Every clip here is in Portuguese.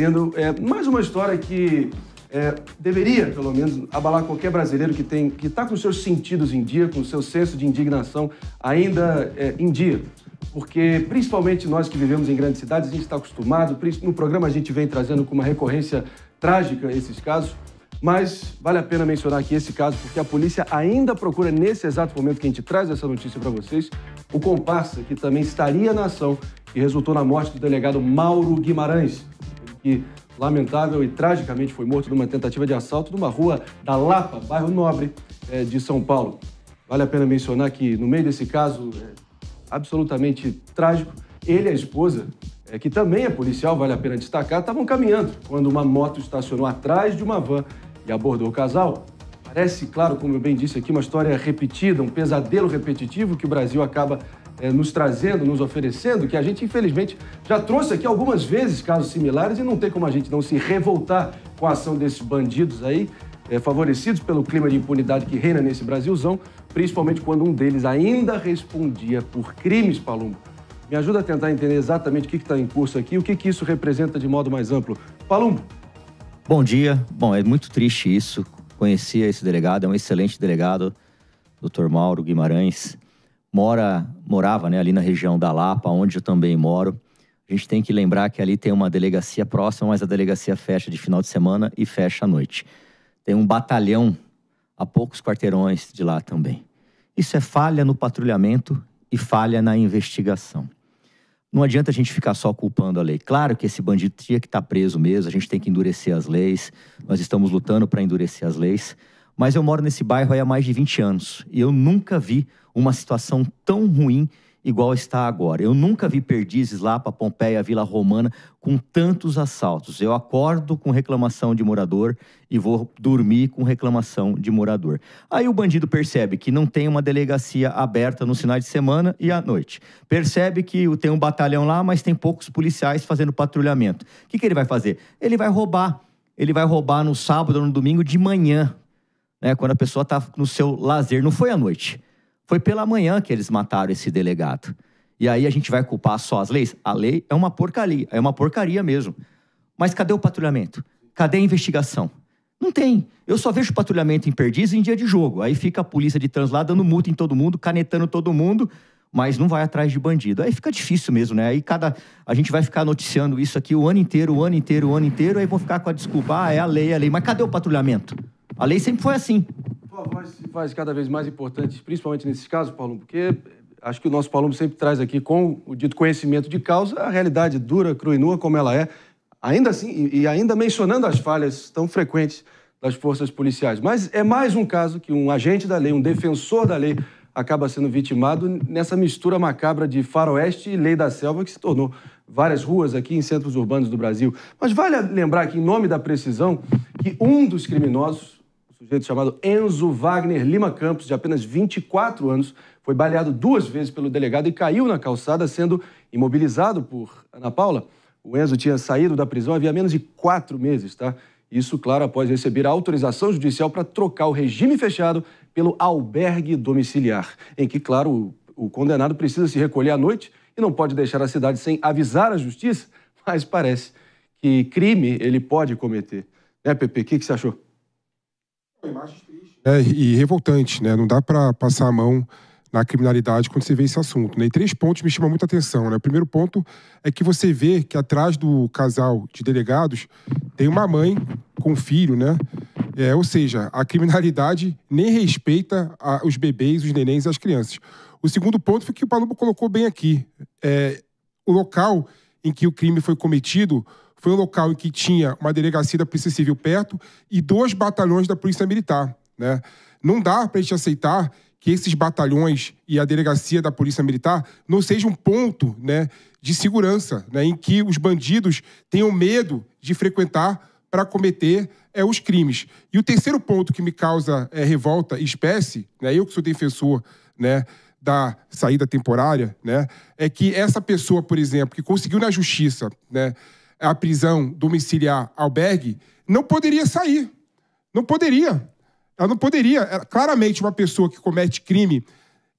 trazendo é, mais uma história que é, deveria, pelo menos, abalar qualquer brasileiro que tem que está com seus sentidos em dia, com seu senso de indignação ainda é, em dia. Porque, principalmente nós que vivemos em grandes cidades, a gente está acostumado, no programa a gente vem trazendo com uma recorrência trágica esses casos, mas vale a pena mencionar aqui esse caso, porque a polícia ainda procura, nesse exato momento que a gente traz essa notícia para vocês, o comparsa que também estaria na ação e resultou na morte do delegado Mauro Guimarães que lamentável e tragicamente foi morto numa tentativa de assalto numa rua da Lapa, bairro Nobre é, de São Paulo. Vale a pena mencionar que, no meio desse caso é, absolutamente trágico, ele e a esposa, é, que também é policial, vale a pena destacar, estavam caminhando quando uma moto estacionou atrás de uma van e abordou o casal. Parece, claro, como eu bem disse aqui, uma história repetida, um pesadelo repetitivo que o Brasil acaba é, nos trazendo, nos oferecendo, que a gente, infelizmente, já trouxe aqui algumas vezes casos similares e não tem como a gente não se revoltar com a ação desses bandidos aí, é, favorecidos pelo clima de impunidade que reina nesse Brasilzão, principalmente quando um deles ainda respondia por crimes, Palumbo. Me ajuda a tentar entender exatamente o que está em curso aqui e o que, que isso representa de modo mais amplo. Palumbo. Bom dia. Bom, é muito triste isso. Conhecia esse delegado, é um excelente delegado, doutor Mauro Guimarães mora, morava né, ali na região da Lapa, onde eu também moro, a gente tem que lembrar que ali tem uma delegacia próxima, mas a delegacia fecha de final de semana e fecha à noite. Tem um batalhão a poucos quarteirões de lá também. Isso é falha no patrulhamento e falha na investigação. Não adianta a gente ficar só culpando a lei. Claro que esse bandido tinha que estar tá preso mesmo, a gente tem que endurecer as leis, nós estamos lutando para endurecer as leis, mas eu moro nesse bairro há mais de 20 anos e eu nunca vi uma situação tão ruim igual está agora. Eu nunca vi Perdizes, Lapa, Pompeia, Vila Romana com tantos assaltos. Eu acordo com reclamação de morador e vou dormir com reclamação de morador. Aí o bandido percebe que não tem uma delegacia aberta no final de semana e à noite. Percebe que tem um batalhão lá, mas tem poucos policiais fazendo patrulhamento. O que, que ele vai fazer? Ele vai roubar. Ele vai roubar no sábado ou no domingo de manhã, né, quando a pessoa está no seu lazer. Não foi à noite, foi pela manhã que eles mataram esse delegado. E aí a gente vai culpar só as leis? A lei é uma porcaria, é uma porcaria mesmo. Mas cadê o patrulhamento? Cadê a investigação? Não tem. Eu só vejo patrulhamento em perdiz em dia de jogo. Aí fica a polícia de trans lá dando multa em todo mundo, canetando todo mundo, mas não vai atrás de bandido. Aí fica difícil mesmo, né? Aí cada a gente vai ficar noticiando isso aqui o ano inteiro, o ano inteiro, o ano inteiro, aí vão ficar com a desculpa, ah, é a lei, é a lei. Mas cadê o patrulhamento? A lei sempre foi assim. Tua voz se faz cada vez mais importante, principalmente nesses casos, Paulo, porque eh, acho que o nosso Paulo sempre traz aqui, com o dito conhecimento de causa, a realidade dura, crua e nua como ela é, ainda assim, e ainda mencionando as falhas tão frequentes das forças policiais. Mas é mais um caso que um agente da lei, um defensor da lei, acaba sendo vitimado nessa mistura macabra de faroeste e lei da selva que se tornou várias ruas aqui em centros urbanos do Brasil. Mas vale lembrar que, em nome da precisão, que um dos criminosos sujeito chamado Enzo Wagner Lima Campos, de apenas 24 anos, foi baleado duas vezes pelo delegado e caiu na calçada, sendo imobilizado por Ana Paula. O Enzo tinha saído da prisão havia menos de quatro meses, tá? Isso, claro, após receber a autorização judicial para trocar o regime fechado pelo albergue domiciliar, em que, claro, o, condenado precisa se recolher à noite e não pode deixar a cidade sem avisar a justiça, mas parece que crime ele pode cometer. Né, Pepe? O que, que você achou? É, e revoltante, né? Não dá para passar a mão na criminalidade quando você vê esse assunto. Né? E três pontos me chamam muita atenção. Né? O primeiro ponto é que você vê que atrás do casal de delegados tem uma mãe com um filho, né? É, ou seja, a criminalidade nem respeita a, os bebês, os nenéns e as crianças. O segundo ponto foi que o Palumbo colocou bem aqui. É, o local em que o crime foi cometido foi um local em que tinha uma delegacia da Polícia Civil perto e dois batalhões da Polícia Militar. Né? Não dá para a gente aceitar que esses batalhões e a delegacia da Polícia Militar não seja um ponto né, de segurança, né, em que os bandidos tenham medo de frequentar para cometer é, os crimes. E o terceiro ponto que me causa é, revolta e espécie, né, eu que sou defensor né, da saída temporária, né, é que essa pessoa, por exemplo, que conseguiu na justiça né, a prisão domiciliar albergue, não poderia sair. Não poderia. Ela não poderia. Ela, claramente, uma pessoa que comete crime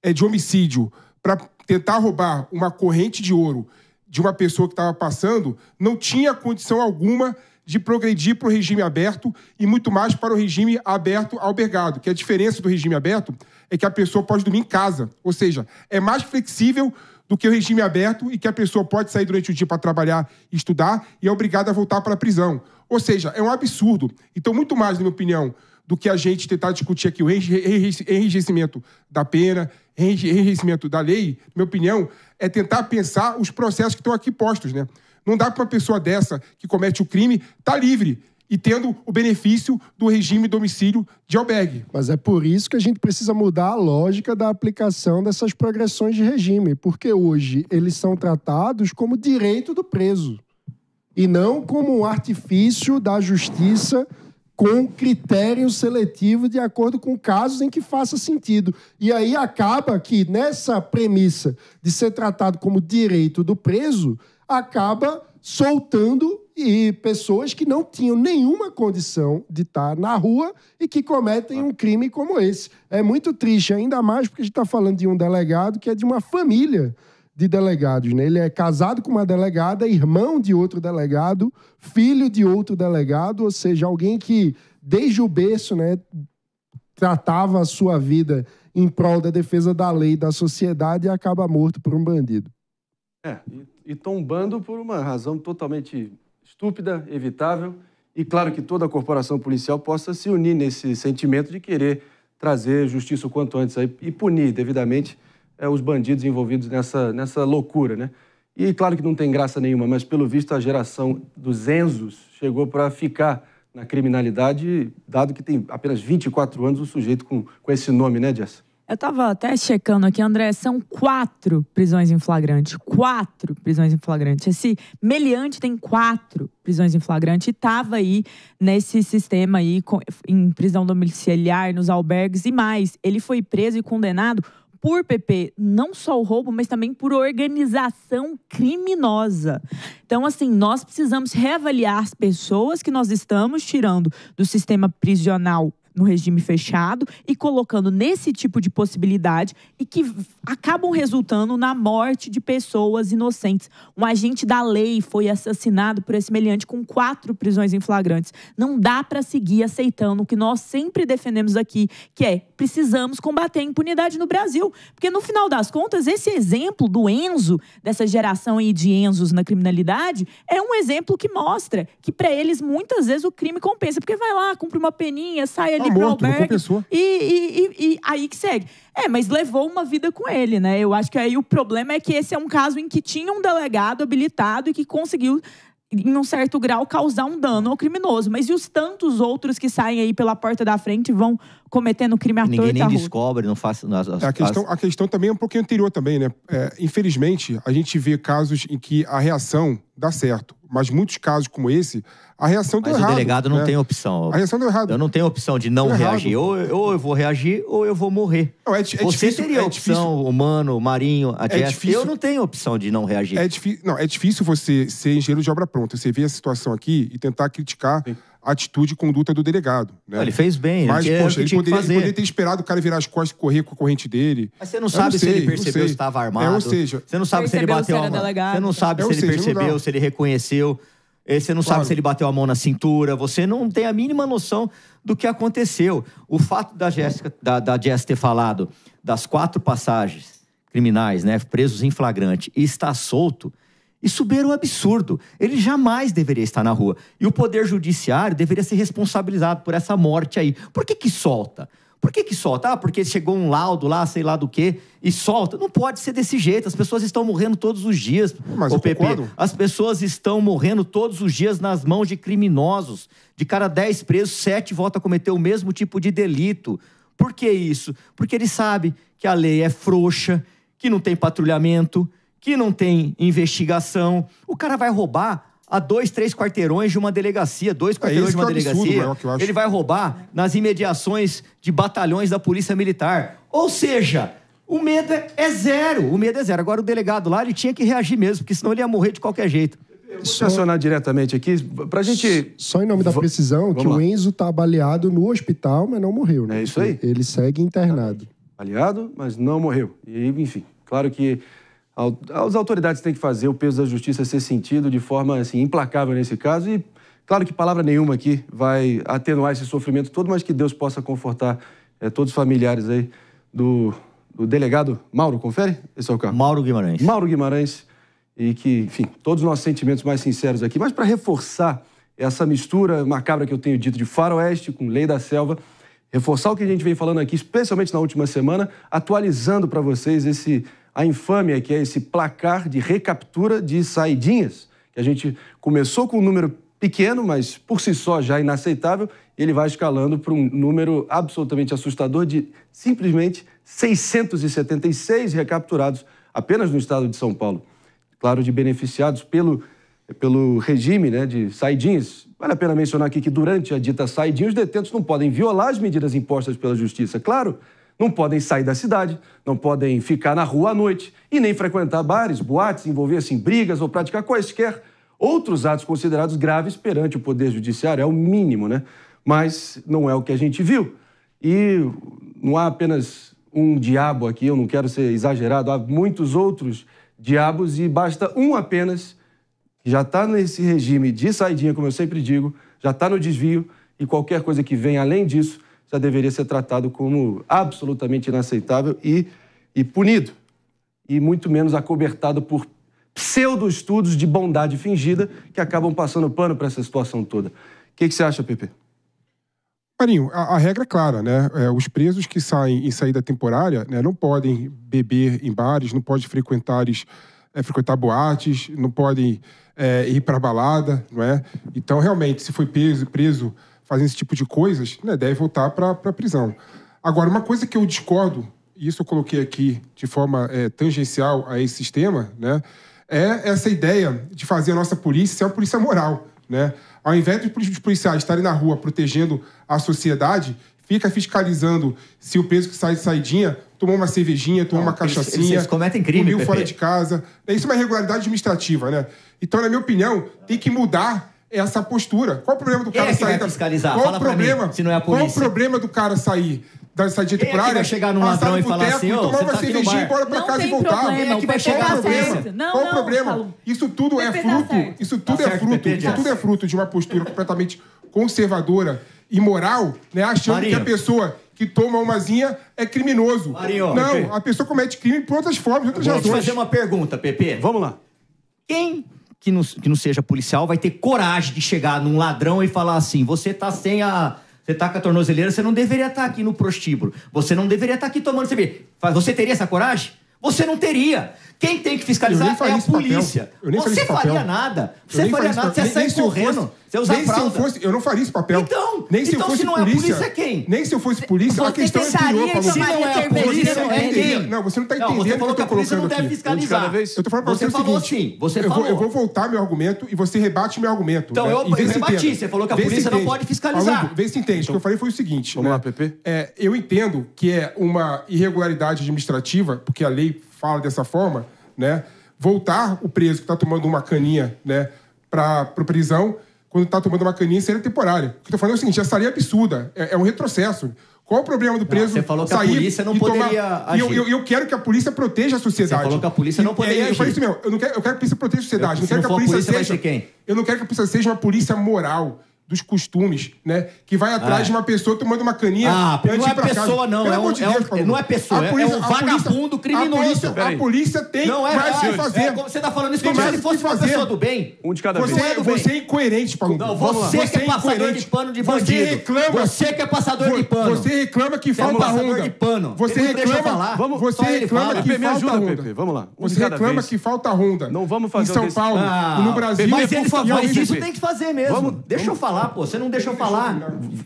é, de homicídio para tentar roubar uma corrente de ouro de uma pessoa que estava passando, não tinha condição alguma de progredir para o regime aberto e muito mais para o regime aberto albergado. Que a diferença do regime aberto é que a pessoa pode dormir em casa, ou seja, é mais flexível do que o regime aberto e que a pessoa pode sair durante o dia para trabalhar e estudar e é obrigada a voltar para a prisão. Ou seja, é um absurdo. Então, muito mais, na minha opinião, do que a gente tentar discutir aqui o enrijecimento da pena, enrijecimento da lei, na minha opinião, é tentar pensar os processos que estão aqui postos, né? Não dá para uma pessoa dessa que comete o crime estar tá livre e tendo o benefício do regime domicílio de albergue. Mas é por isso que a gente precisa mudar a lógica da aplicação dessas progressões de regime, porque hoje eles são tratados como direito do preso e não como um artifício da justiça com critério seletivo de acordo com casos em que faça sentido. E aí acaba que nessa premissa de ser tratado como direito do preso, acaba soltando e pessoas que não tinham nenhuma condição de estar na rua e que cometem um crime como esse. É muito triste, ainda mais porque a gente está falando de um delegado que é de uma família de delegados. Né? Ele é casado com uma delegada, irmão de outro delegado, filho de outro delegado, ou seja, alguém que desde o berço né, tratava a sua vida em prol da defesa da lei, da sociedade e acaba morto por um bandido. É, e tombando por uma razão totalmente estúpida, evitável, e claro que toda a corporação policial possa se unir nesse sentimento de querer trazer justiça o quanto antes aí, e punir devidamente é, os bandidos envolvidos nessa, nessa loucura, né? E claro que não tem graça nenhuma, mas pelo visto a geração dos Enzos chegou para ficar na criminalidade, dado que tem apenas 24 anos o sujeito com, com esse nome, né, Jess? Eu estava até checando aqui, André, são quatro prisões em flagrante. Quatro prisões em flagrante. Esse meliante tem quatro prisões em flagrante e estava aí nesse sistema aí, em prisão domiciliar, nos albergues e mais. Ele foi preso e condenado por PP, não só o roubo, mas também por organização criminosa. Então, assim, nós precisamos reavaliar as pessoas que nós estamos tirando do sistema prisional no regime fechado e colocando nesse tipo de possibilidade e que acabam resultando na morte de pessoas inocentes. Um agente da lei foi assassinado por esse semelhante com quatro prisões em flagrantes. Não dá para seguir aceitando o que nós sempre defendemos aqui, que é precisamos combater a impunidade no Brasil, porque no final das contas esse exemplo do Enzo, dessa geração aí de Enzos na criminalidade, é um exemplo que mostra que para eles muitas vezes o crime compensa, porque vai lá, cumpre uma peninha, sai ele tá morto, pro albergue. E, e, e, e, aí que segue. É, mas levou uma vida com ele, né? Eu acho que aí o problema é que esse é um caso em que tinha um delegado habilitado e que conseguiu em um certo grau, causar um dano ao criminoso. Mas e os tantos outros que saem aí pela porta da frente vão cometendo crime à toa. Ninguém nem tá descobre, não faz. As, não, é, a, questão, a questão também é um pouquinho anterior também, né? É, infelizmente, a gente vê casos em que a reação dá certo. Mas muitos casos como esse, a reação mas deu errado. Mas o delegado não né? tem opção. A reação deu errado. Eu não tenho opção de não reagir. Ou, ou, eu vou reagir ou eu vou morrer. Não, é, é Você difícil, teria é opção, difícil. humano, marinho, a é difícil. Eu não tenho opção de não reagir. É difícil, não, é difícil você ser engenheiro de obra pronta. Você vê a situação aqui e tentar criticar... Sim atitude e conduta do delegado. Né? Ele fez bem, mas, ele, poxa, ele, poderia, ele, poderia, ter esperado o cara virar as costas e correr com a corrente dele. Mas você não sabe não sei, se ele percebeu se estava armado. É, ou seja, você não sabe se ele bateu a mão. Você não sabe é, se ele seja, percebeu, se ele reconheceu. Você não claro. sabe se ele bateu a mão na cintura. Você não tem a mínima noção do que aconteceu. O fato da Jéssica, da, da Jess ter falado das quatro passagens criminais, né, presos em flagrante, e está solto, isso beira o absurdo. Ele jamais deveria estar na rua. E o Poder Judiciário deveria ser responsabilizado por essa morte aí. Por que que solta? Por que que solta? Ah, porque chegou um laudo lá, sei lá do quê, e solta. Não pode ser desse jeito. As pessoas estão morrendo todos os dias. Mas o PP, as pessoas estão morrendo todos os dias nas mãos de criminosos. De cada 10 presos, 7 voltam a cometer o mesmo tipo de delito. Por que isso? Porque ele sabe que a lei é frouxa, que não tem patrulhamento, que não tem investigação. O cara vai roubar a dois, três quarteirões de uma delegacia, dois é quarteirões é de uma delegacia. Absurdo, ele vai roubar nas imediações de batalhões da Polícia Militar. Ou seja, o medo é zero. O medo é zero. Agora o delegado lá ele tinha que reagir mesmo, porque senão ele ia morrer de qualquer jeito. Só... acionar diretamente aqui, pra gente. Só em nome da precisão, Vamos que lá. o Enzo tá baleado no hospital, mas não morreu, né? É isso aí. Ele segue internado. Baleado, mas não morreu. E, enfim, claro que as autoridades têm que fazer o peso da justiça ser sentido de forma assim, implacável nesse caso e, claro que palavra nenhuma aqui vai atenuar esse sofrimento todo, mas que Deus possa confortar é, todos os familiares aí do, do delegado Mauro, confere? Esse é o carro. Mauro Guimarães. Mauro Guimarães e que, enfim, todos os nossos sentimentos mais sinceros aqui. Mas para reforçar essa mistura macabra que eu tenho dito de faroeste com lei da selva, reforçar o que a gente vem falando aqui, especialmente na última semana, atualizando para vocês esse a infâmia, que é esse placar de recaptura de saidinhas, que a gente começou com um número pequeno, mas por si só já inaceitável, ele vai escalando para um número absolutamente assustador de simplesmente 676 recapturados apenas no estado de São Paulo. Claro, de beneficiados pelo, pelo regime né, de saidinhas. Vale a pena mencionar aqui que durante a dita saidinha, os detentos não podem violar as medidas impostas pela justiça. Claro, não podem sair da cidade, não podem ficar na rua à noite e nem frequentar bares, boates, envolver-se em assim, brigas ou praticar quaisquer outros atos considerados graves perante o Poder Judiciário. É o mínimo, né? Mas não é o que a gente viu. E não há apenas um diabo aqui, eu não quero ser exagerado, há muitos outros diabos e basta um apenas, que já está nesse regime de saidinha, como eu sempre digo, já está no desvio e qualquer coisa que vem além disso já deveria ser tratado como absolutamente inaceitável e, e punido, e muito menos acobertado por pseudo-estudos de bondade fingida que acabam passando pano para essa situação toda. O que, que você acha, Pepe? Marinho, a, a, regra é clara, né? É, os presos que saem em saída temporária né, não podem beber em bares, não podem frequentar, é, frequentar boates, não podem é, ir para balada, não é? Então, realmente, se foi preso, preso fazem esse tipo de coisas, né, deve voltar para a prisão. Agora, uma coisa que eu discordo, e isso eu coloquei aqui de forma é, tangencial a esse sistema, né, é essa ideia de fazer a nossa polícia ser uma polícia moral. Né? Ao invés de policiais estarem na rua protegendo a sociedade, fica fiscalizando se o preso que sai de saidinha tomou uma cervejinha, tomou Não, uma cachaçinha. Eles, cometem crime, fora de casa. É, isso é uma irregularidade administrativa, né? Então, na minha opinião, tem que mudar essa postura. Qual o problema do cara é sair da... fiscalizar? Qual Fala problema? Mim, se não é a polícia. Qual o problema do cara sair da sadia temporária? É chegar num ladrão e falar assim, ó, tomar uma tá cervejinha e bora pra casa e voltar. Problema, é qual o problema? Tá não, qual o problema? Isso tudo é tá fruto, isso tá tudo é fruto, isso tudo é fruto de uma postura completamente conservadora e moral, né, achando que a pessoa que toma umazinha é criminoso. Marinho, não, Pepe. a pessoa comete crime por outras formas, outras razões. Vou te fazer uma pergunta, Pepe. Vamos lá. Quem que não, que não seja policial vai ter coragem de chegar num ladrão e falar assim: você tá sem a. Você tá com a tornozeleira, você não deveria estar tá aqui no prostíbulo. Você não deveria estar tá aqui tomando cerveja. Você teria essa coragem? Você não teria. Quem tem que fiscalizar é a polícia. Você faria nada. Você faria nada, você sai correndo. Você usa nem se eu fosse, eu não faria esse papel. Então, nem se então, eu fosse se não é polícia, é polícia, quem? Nem se eu fosse polícia, é você a questão é anterior, Paulo. Se não é a polícia, não é Não, você não é está entendendo não, você tá falou que eu tô colocando não deve fiscalizar. Eu estou falando para você, você o seguinte, sim, você eu falou. Vou, eu vou voltar meu argumento e você rebate meu argumento. Então, né? eu, eu rebati, entenda. você falou que a vê polícia não pode fiscalizar. Aluno, vê se entende, o que eu então. falei foi o seguinte. Vamos né? lá, Pepe. eu entendo que é uma irregularidade administrativa, porque a lei fala dessa forma, né? Voltar o preso que está tomando uma caninha, né, para prisão, quando está tomando uma caninha, seria temporária. O que eu tô falando é o seguinte, essa lei é absurda, é, é um retrocesso. Qual é o problema do preso? Não, você falou que a polícia não poderia tomar... agir. Eu, eu, eu, quero que a polícia proteja a sociedade. Você falou que a polícia não poderia. E, é, agir. Eu falei isso mesmo. Eu, não quero, eu quero que a polícia proteja a sociedade. Eu, não quero que a polícia, a polícia seja. Eu não quero que a polícia seja uma polícia moral dos costumes, né? Que vai atrás ah. de uma pessoa tomando uma caninha. Ah, não é pessoa, casa. não. é um, de é um, não é pessoa, polícia, é um vagabundo criminalista. A polícia, a polícia tem não é, mais é, fazer. É, você tá falando isso tem como se fosse fazer. uma pessoa do bem. Um de cada você, vez. Você, é você é incoerente, Paulo. Não, você, é é que é passador de pano de bandido. Você reclama. Você que é passador de pano. Você reclama que falta ronda. de pano. Você reclama. Você reclama que falta ronda. Vamos lá. Você reclama que falta ronda. Não vamos fazer Em São Paulo, ah. no Brasil. Mas isso tem que fazer mesmo. Deixa eu falar falar, pô. Você não deixou falar.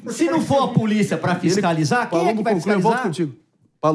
Se não for a polícia para fiscalizar, quem é que vai fiscalizar?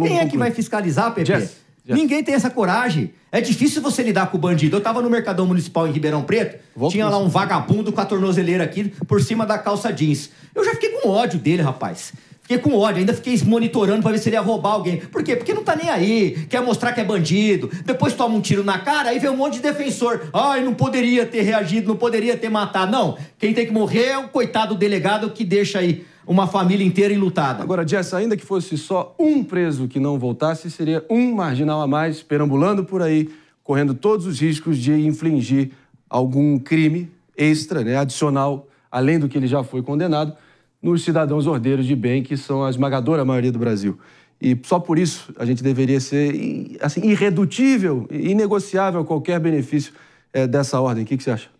Quem é que vai fiscalizar, Pepe? Ninguém tem essa coragem. É difícil você lidar com o bandido. Eu tava no Mercadão Municipal em Ribeirão Preto, Volta tinha lá um vagabundo com a tornozeleira aqui por cima da calça jeans. Eu já fiquei com ódio dele, rapaz. Fiquei com ódio, ainda fiquei monitorando para ver se ele ia roubar alguém. Por quê? Porque não tá nem aí, quer mostrar que é bandido. Depois toma um tiro na cara, e vê um monte de defensor. Ai, não poderia ter reagido, não poderia ter matado. Não, quem tem que morrer é o coitado delegado que deixa aí uma família inteira enlutada. Agora, Jess, ainda que fosse só um preso que não voltasse, seria um marginal a mais perambulando por aí, correndo todos os riscos de infligir algum crime extra, né, adicional, além do que ele já foi condenado nos cidadãos ordeiros de bem, que são a esmagadora maioria do Brasil. E só por isso a gente deveria ser assim, irredutível inegociável qualquer benefício é, dessa ordem. O que, que você acha?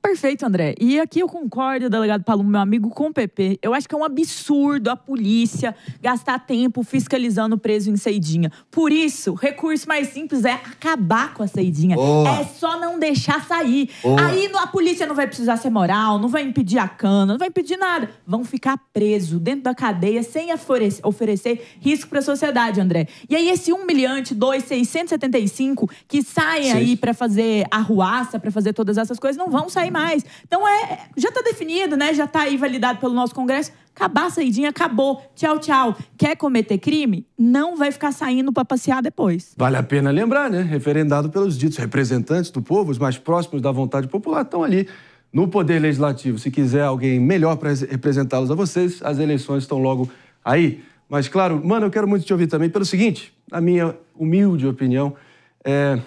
Perfeito, André. E aqui eu concordo, delegado Paulo, meu amigo, com o PP. Eu acho que é um absurdo a polícia gastar tempo fiscalizando o preso em Seidinha. Por isso, recurso mais simples é acabar com a Seidinha. É só não deixar sair. Aí a polícia não vai precisar ser moral, não vai impedir a cana, não vai impedir nada. Vão ficar preso dentro da cadeia sem oferecer risco para a sociedade, André. E aí esse 1 milhante, 2, 675 que saem aí para fazer arruaça, para fazer todas essas coisas, não vão sair mais. Então é, já está definido, né? Já está aí validado pelo nosso Congresso. Acabar a saidinha, acabou. Tchau, tchau. Quer cometer crime? Não vai ficar saindo para passear depois. Vale a pena lembrar, né? Referendado pelos ditos representantes do povo, os mais próximos da vontade popular estão ali no Poder Legislativo. Se quiser alguém melhor para representá-los a vocês, as eleições estão logo aí. Mas, claro, mano, eu quero muito te ouvir também pelo seguinte: na minha humilde opinião, é,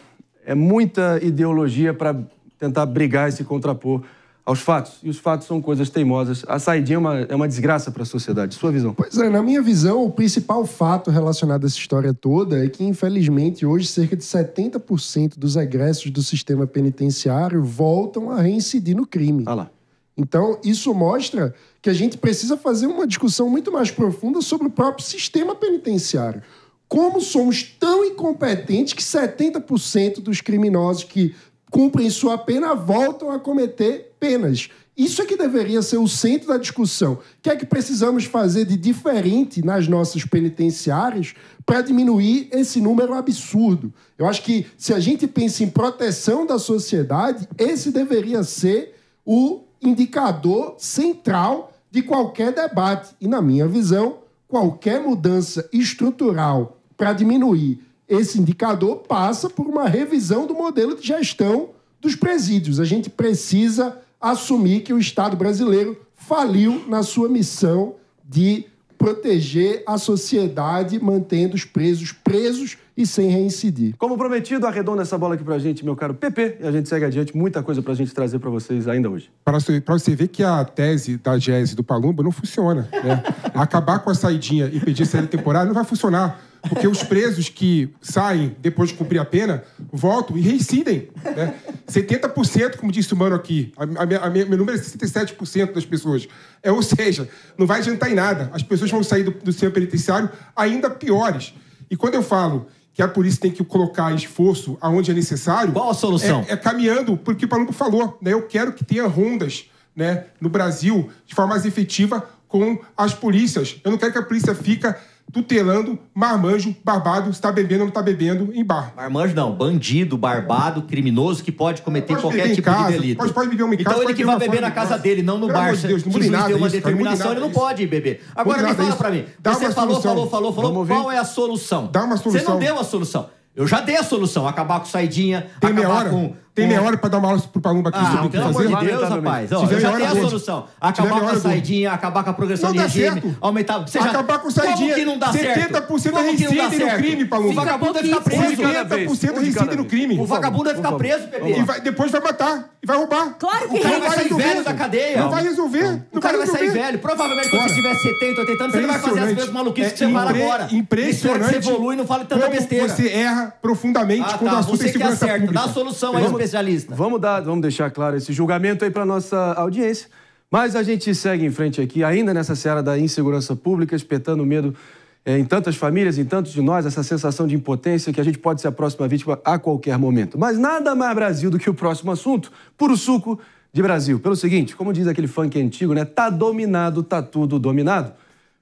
é muita ideologia para tentar brigar e se contrapor aos fatos. E os fatos são coisas teimosas. A saidinha é uma, é uma desgraça para a sociedade. Sua visão? Pois é, na minha visão, o principal fato relacionado a essa história toda é que, infelizmente, hoje cerca de 70% dos egressos do sistema penitenciário voltam a reincidir no crime. Ah lá. Então, isso mostra que a gente precisa fazer uma discussão muito mais profunda sobre o próprio sistema penitenciário. Como somos tão incompetentes que 70% dos criminosos que cumprem sua pena, voltam a cometer penas. Isso é que deveria ser o centro da discussão. O que é que precisamos fazer de diferente nas nossas penitenciárias para diminuir esse número absurdo? Eu acho que se a gente pensa em proteção da sociedade, esse deveria ser o indicador central de qualquer debate. E, na minha visão, qualquer mudança estrutural para diminuir esse indicador passa por uma revisão do modelo de gestão dos presídios. A gente precisa assumir que o Estado brasileiro faliu na sua missão de proteger a sociedade, mantendo os presos presos e sem reincidir. Como prometido, arredonda essa bola aqui pra gente, meu caro PP, e a gente segue adiante. Muita coisa pra gente trazer para vocês ainda hoje. Para você ver que a tese da GES do Palumba não funciona, né? Acabar com a saidinha e pedir saída temporária não vai funcionar porque os presos que saem depois de cumprir a pena voltam e reincidem. Né? 70%, como disse o Mano aqui, a, minha, a meu número é 67% das pessoas. É, ou seja, não vai adiantar em nada. As pessoas vão sair do, do sistema penitenciário ainda piores. E quando eu falo que a polícia tem que colocar esforço aonde é necessário. Qual a solução? É, é caminhando, porque o Palumbo falou, né? Eu quero que tenha rondas né, no Brasil de forma mais efetiva com as polícias. Eu não quero que a polícia fica tutelando marmanjo, barbado, está bebendo ou não está bebendo em bar. Marmanjo não, bandido, barbado, criminoso que pode cometer pode qualquer tipo casa, de delito. Pode, pode beber em casa, Então ele que vai beber na casa de dele, não no Pelo bar. De Deus, não tem nada uma isso, determinação, ele não pode beber. Agora me fala para mim, Dá você falou, falou, falou, falou, qual é a solução? Dá uma solução. Você não deu a solução. Eu já dei a solução, acabar com saidinha, Tem acabar com tem meia é. hora pra dar uma aula pro Palumba aqui ah, sobre o que fazer? Pelo amor de Deus, rapaz. Ó, eu já tenho a solução. Acabar com a saidinha, acabar com a progressão não de regime. Certo. Aumentar... Seja, acabar com a saidinha. Como que não dá 70% certo? 70% é no crime, Palumba. O vagabundo vai ficar preso. 70% é reincide no crime. O vagabundo vai ficar preso, Pepe. E depois vai matar. E vai roubar. Claro que o cara vai sair velho da cadeia. Não vai resolver. O cara vai sair velho. Provavelmente quando tiver 70, 80 anos, você vai fazer as mesmas maluquices que você fala agora. Impressionante. Você evolui, não fala tanta besteira. você erra profundamente ah, quando tá. o assunto é segurança pública. Dá a solução aí, especialista. Vamos dar, vamos deixar claro esse julgamento aí para nossa audiência. Mas a gente segue em frente aqui, ainda nessa seara da insegurança pública, espetando medo eh, em tantas famílias, em tantos de nós, essa sensação de impotência que a gente pode ser a próxima vítima a qualquer momento. Mas nada mais Brasil do que o próximo assunto, puro suco de Brasil. Pelo seguinte, como diz aquele funk antigo, né? Tá dominado, tá tudo dominado.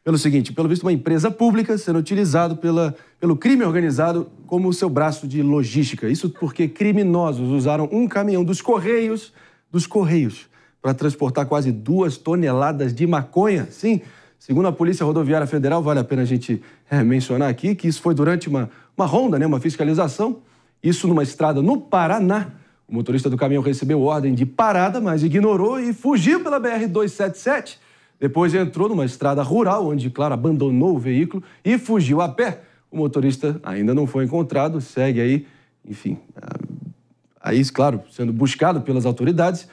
Pelo seguinte, pelo visto, uma empresa pública sendo utilizada pela, pelo crime organizado como seu braço de logística. Isso porque criminosos usaram um caminhão dos Correios, dos Correios, para transportar quase duas toneladas de maconha. Sim, segundo a Polícia Rodoviária Federal, vale a pena a gente é, mencionar aqui que isso foi durante uma, uma ronda, né, uma fiscalização. Isso numa estrada no Paraná. O motorista do caminhão recebeu ordem de parada, mas ignorou e fugiu pela BR-277 depois entrou numa estrada rural, onde Clara abandonou o veículo e fugiu a pé. O motorista ainda não foi encontrado, segue aí, enfim, aí, claro, sendo buscado pelas autoridades.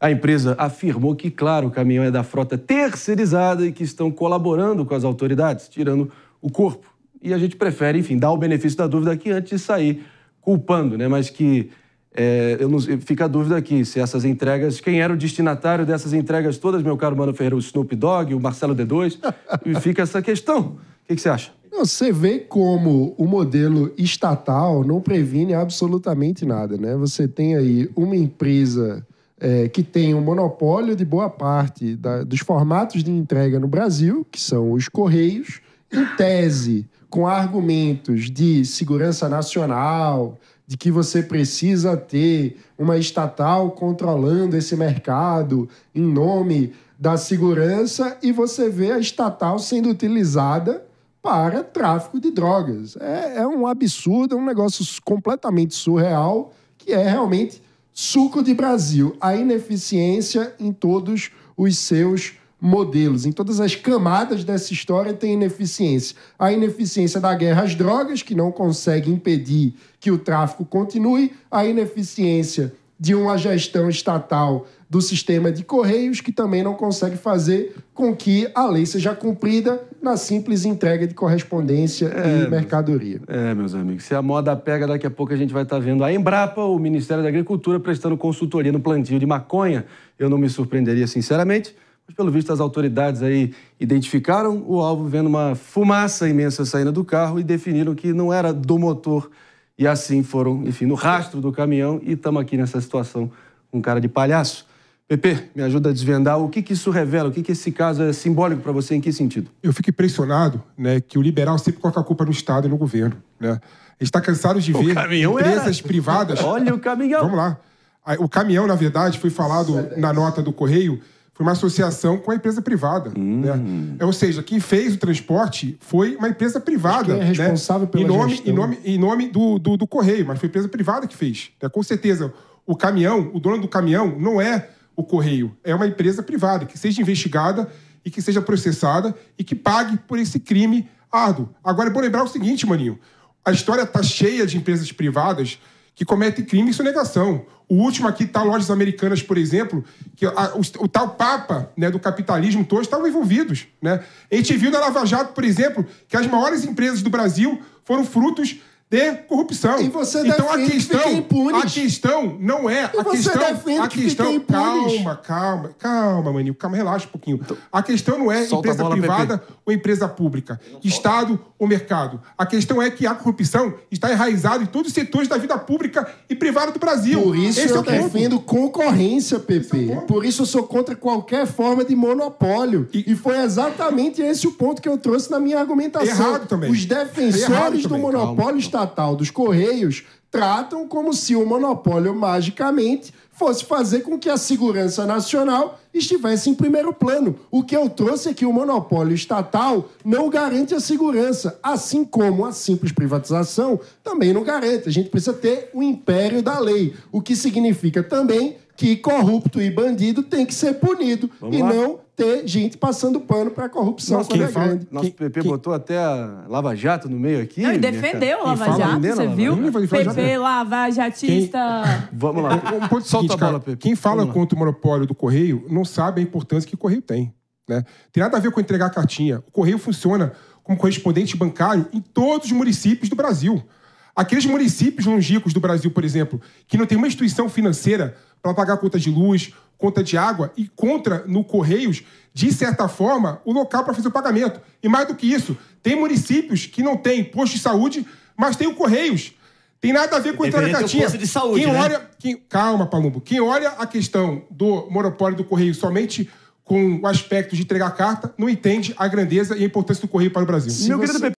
A empresa afirmou que, claro, o caminhão é da frota terceirizada e que estão colaborando com as autoridades, tirando o corpo. E a gente prefere, enfim, dar o benefício da dúvida aqui antes de sair culpando, né? Mas que é, eu não, fica a dúvida aqui se essas entregas, quem era o destinatário dessas entregas todas, meu caro Mano Ferreira, o Snoop Dogg, o Marcelo D2, e fica essa questão. O que, que você acha? você vê como o modelo estatal não previne absolutamente nada, né? Você tem aí uma empresa é, que tem um monopólio de boa parte da, dos formatos de entrega no Brasil, que são os correios, em tese, com argumentos de segurança nacional, de que você precisa ter uma estatal controlando esse mercado em nome da segurança e você vê a estatal sendo utilizada para tráfico de drogas. É, é um absurdo, é um negócio completamente surreal que é realmente suco de Brasil, a ineficiência em todos os seus modelos. Em todas as camadas dessa história tem ineficiência. A ineficiência da guerra às drogas, que não consegue impedir que o tráfico continue, a ineficiência de uma gestão estatal do sistema de correios, que também não consegue fazer com que a lei seja cumprida na simples entrega de correspondência é, e mercadoria. É, meus amigos, se a moda pega, daqui a pouco a gente vai estar tá vendo a Embrapa, o Ministério da Agricultura, prestando consultoria no plantio de maconha. Eu não me surpreenderia, sinceramente. Mas, pelo visto, as autoridades aí identificaram o alvo vendo uma fumaça imensa saindo do carro e definiram que não era do motor. E assim foram, enfim, no rastro do caminhão e estamos aqui nessa situação com um cara de palhaço. Pepe, me ajuda a desvendar o que, que isso revela, o que, que esse caso é simbólico para você, em que sentido? Eu fico impressionado né, que o liberal sempre coloca a culpa no Estado e no governo. Né? A gente está cansado de o ver empresas era. privadas. Olha o caminhão. Vamos lá. O caminhão, na verdade, foi falado é na nota do Correio foi uma associação com a empresa privada. Hum. Né? É, ou seja, quem fez o transporte foi uma empresa privada. Quem é né? responsável né? pela em nome, gestão. Em nome, em nome do, do, do, Correio, mas foi a empresa privada que fez. Né? Com certeza, o caminhão, o dono do caminhão não é o Correio, é uma empresa privada que seja investigada e que seja processada e que pague por esse crime árduo. Agora é bom lembrar o seguinte, maninho. A história está cheia de empresas privadas que comete crime e sonegação. O último aqui, tal tá, Lojas Americanas, por exemplo, que a, o, o, tal papa né, do capitalismo todos estavam envolvidos. Né? A gente viu na Lava Jato, por exemplo, que as maiores empresas do Brasil foram frutos de corrupção. E você então a questão, a questão não é e a questão, a questão calma, calma, calma, maninho, calma, relaxa um pouquinho. Então, a questão não é empresa bola, privada ou empresa pública, estado ou mercado. A questão é que a corrupção está enraizada em todos os setores da vida pública e privada do Brasil. Por isso Esse é eu é defendo concorrência, PP. É Por isso eu sou contra qualquer forma de monopólio. E, e foi exatamente esse o ponto que eu trouxe na minha argumentação. Errado também. Os defensores errado também. do monopólio estão estatal dos Correios tratam como se o monopólio magicamente fosse fazer com que a segurança nacional estivesse em primeiro plano. O que eu trouxe é que o monopólio estatal não garante a segurança, assim como a simples privatização também não garante. A gente precisa ter o império da lei, o que significa também que corrupto e bandido tem que ser punido Vamos e lá. não ter gente passando pano para a corrupção Nossa, quando é fala, grande. Nosso PP botou até a Lava Jato no meio aqui. Não, defendeu o Lava Jato, você Lava viu? Lava PP, Lava Jatista... Quem... Vamos lá. Um ponto seguinte, cara, quem fala contra o monopólio do Correio não sabe a importância que o Correio tem. Né? Tem nada a ver com entregar a cartinha. O Correio funciona como correspondente bancário em todos os municípios do Brasil. Aqueles municípios longíquos do Brasil, por exemplo, que não tem uma instituição financeira para pagar conta de luz, conta de água e contra no Correios, de certa forma, o local para fazer o pagamento. E mais do que isso, tem municípios que não tem posto de saúde, mas tem o Correios. Tem nada a ver com entrar na catinha. De saúde, quem né? olha, quem, calma, Palumbo. Quem olha a questão do monopólio do Correio somente com o aspecto de entregar carta, não entende a grandeza e a importância do Correio para o Brasil. Se Meu você... querido